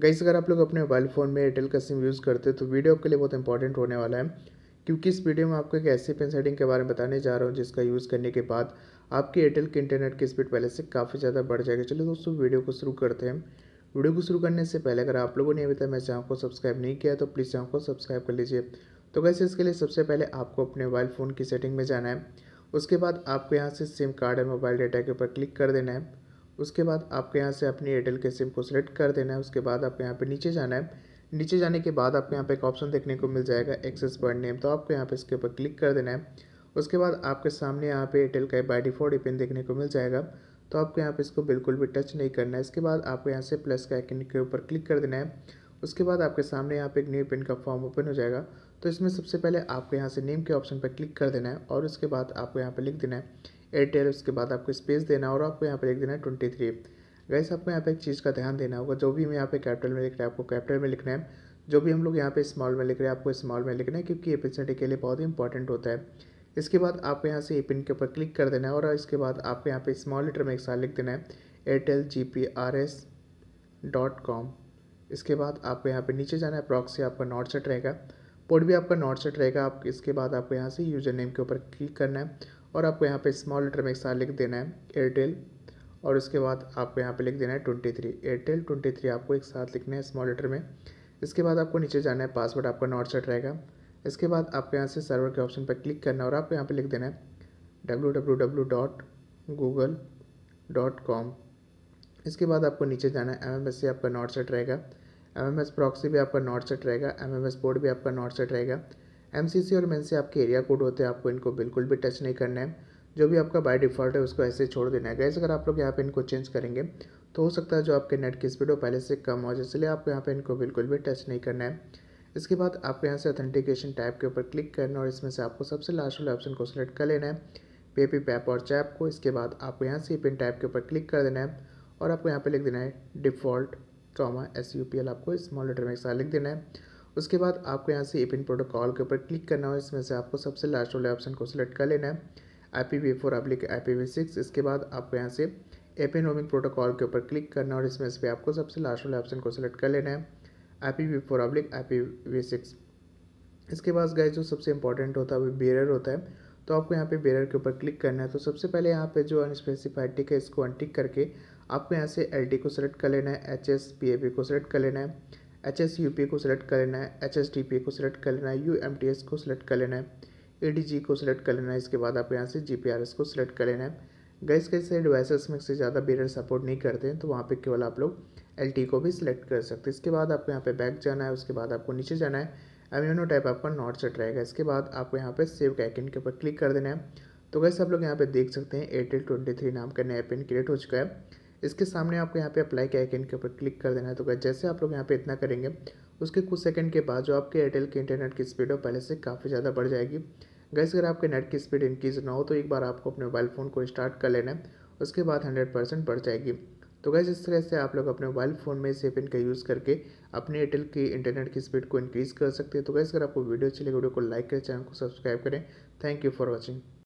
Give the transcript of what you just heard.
guys अगर आप लोग अपने मोबाइल फ़ोन में एयरटेल का सिम यूज़ करते हैं तो वीडियो आपके लिए बहुत इंपॉर्टेंट होने वाला है क्योंकि इस वीडियो में आपको एक ऐसी पिन सेटिंग के बारे में बताने जा रहा हूँ जिसका यूज़ करने के बाद आपकी एयरटेल के इंटरनेट की स्पीड पहले से काफ़ी ज़्यादा बढ़ जाएगी चलिए दोस्तों वीडियो को शुरू करते हैं वीडियो को शुरू करने से पहले अगर आप लोगों ने अभी तक मेरे चैनल को सब्सक्राइब नहीं किया तो प्लीज़ चैनल को सब्सक्राइब कर लीजिए तो कैसे इसके लिए सबसे पहले आपको अपने मोबाइल फ़ोन की सेटिंग में जाना है उसके बाद आपको यहाँ से सिम कार्ड और मोबाइल डाटा के ऊपर क्लिक कर देना है उसके बाद आपको यहाँ से अपनी एयरटेल के सिम को सेलेक्ट कर देना है उसके बाद आपको यहाँ पे नीचे जाना है नीचे जाने के बाद आपको यहाँ पे एक ऑप्शन देखने को मिल जाएगा एक्सेस बर्ड नेम तो आपको यहाँ पे इसके ऊपर क्लिक कर देना है उसके बाद आपके सामने यहाँ पे एयरटेल का बाई डिफॉल्ट पिन देखने को मिल जाएगा तो आपको यहाँ पे इसको बिल्कुल भी टच नहीं करना है इसके बाद आपको यहाँ से प्लस का आइकन के ऊपर क्लिक कर देना है उसके बाद आपके सामने यहाँ पे एक न्यू पिन का फॉर्म ओपन हो जाएगा तो इसमें सबसे पहले आपको यहाँ से नेम के ऑप्शन पर क्लिक कर देना है और उसके बाद आपको यहाँ पर लिख देना है एयरटेल उसके बाद आपको स्पेस देना और आपको यहाँ पर लिख देना है ट्वेंटी थ्री गैस आपको यहाँ पे एक चीज़ का ध्यान देना होगा जो भी हम यहाँ पे कैपिटल में लिख रहे हैं आपको कैपिटल में लिखना है जो भी हम लोग यहाँ पे स्मॉल में लिख रहे हैं आपको स्मॉल में लिखना है क्योंकि ए एपिसिटी के लिए बहुत ही इंपॉर्टेंट होता है इसके बाद आपको यहाँ से ए पिन के ऊपर क्लिक कर देना है और इसके बाद आपको यहाँ पे स्मॉल लेटर में एक साथ लिख देना है Airtel G P R S dot com इसके बाद आपको यहाँ पे नीचे जाना है प्रॉक्सी आपका नॉट सेट रहेगा पोर्ट भी आपका नॉट सेट रहेगा आप इसके बाद आपको यहाँ से यूज़र नेम के ऊपर क्लिक करना है और आपको यहाँ पे स्मॉल लेटर में एक साथ लिख देना है एयरटेल और उसके बाद आपको यहाँ पे लिख देना है twenty three Airtel twenty three आपको एक साथ लिखना है स्मॉल लेटर में इसके बाद आपको नीचे जाना है पासवर्ड आपका नॉट सेट रहेगा इसके बाद आपको यहाँ से सर्वर के ऑप्शन पर क्लिक करना है और आपको यहाँ पर लिख देना है W dot Google dot com इसके बाद आपको नीचे जाना है एम एम एस से आपका नॉट सेट रहेगा एम एम एस प्रॉक्सी भी आपका नॉट सेट रहेगा एम एम एस पोर्ट भी आपका नॉट सेट रहेगा एम और मेन आपके एरिया कोड होते हैं आपको इनको बिल्कुल भी टच नहीं करना है जो भी आपका बाय डिफ़ॉल्ट है उसको ऐसे छोड़ देना है गैस अगर आप लोग यहाँ पे इनको चेंज करेंगे तो हो सकता है जो आपके नेट की स्पीड हो पहले से कम हो जाए इसलिए आपको यहाँ पे इनको बिल्कुल भी टच नहीं करना है इसके बाद आपको यहाँ से ऑथेंटिकेशन टाइप के ऊपर क्लिक करना है और इसमें से आपको सबसे लास्ट वाले ऑप्शन को सिलेक्ट कर लेना है पे पी पैप और चैप को इसके बाद आपको यहाँ से पिन टाइप के ऊपर क्लिक कर देना है और आपको यहाँ पर लिख देना है default comma S U P L आपको स्मॉल लेटर में एक साथ लिख देना है उसके बाद आपको यहाँ से एपिन प्रोटोकॉल के ऊपर क्लिक करना है इसमें से आपको सबसे लास्ट वाले ऑप्शन को सिलेक्ट कर लेना है आई पी वी फोर आप लिखे आई पी वी सिक्स इसके बाद आपको यहाँ से एपिन रोमिंग प्रोटोकॉल के ऊपर क्लिक करना है और इसमें से आपको सबसे लास्ट वाले ऑप्शन को सिलेक्ट कर लेना है आई पी वी फोर आप आई पी वी सिक्स इसके बाद गए जो सबसे इंपॉर्टेंट होता है वो बेरर होता है तो आपको यहाँ पे बेरर के ऊपर क्लिक करना है तो सबसे पहले यहाँ पे जो अनस्पेसिफाइड टिक है इसको अनटिक करके आपको यहाँ से एल को सेलेक्ट कर लेना है H S P A P को सेलेक्ट कर लेना है एच एस यू पी को सिलेक्ट कर लेना है एच एस डी पी को सिलेक्ट कर लेना है यू एम टी एस को सिलेक्ट कर लेना है ए डी जी को सिलेक्ट कर लेना है इसके बाद आप यहाँ से जी पी आर एस को सिलेक्ट कर लेना है गैस कैसे डिवाइसेस में से ज़्यादा बेरर सपोर्ट नहीं करते हैं तो वहाँ पे केवल आप लोग एल टी को भी सिलेक्ट कर सकते हैं इसके बाद आपको यहाँ पे बैक जाना है उसके बाद आपको नीचे जाना है एम्यूनो टाइप आपका नॉट सेट रहेगा इसके बाद आपको यहाँ पे सेव कैकिन के ऊपर क्लिक कर देना है तो गैस आप लोग यहाँ पे देख सकते हैं एयरटेल ट्वेंटी थ्री नाम का नया पिन क्रिएट हो चुका है इसके सामने आपको यहाँ पे अप्लाई के आइकन के ऊपर क्लिक कर देना है तो जैसे आप लोग यहाँ पे इतना करेंगे उसके कुछ सेकंड के बाद जो आपके एयरटेल की इंटरनेट की स्पीड हो पहले से काफ़ी ज़्यादा बढ़ जाएगी गैस अगर आपके नेट की स्पीड इंक्रीज़ ना हो तो एक बार आपको अपने मोबाइल फ़ोन को स्टार्ट कर लेना है उसके बाद हंड्रेड परसेंट बढ़ जाएगी तो गैस इस तरह से आप लोग अपने मोबाइल फ़ोन में इस पिन का यूज़ करके अपने एयरटेल की इंटरनेट की स्पीड को इंक्रीज़ कर सकते हैं तो गैस अगर आपको वीडियो अच्छी लगे वीडियो को लाइक करें चैनल को सब्सक्राइब करें थैंक यू फॉर वॉचिंग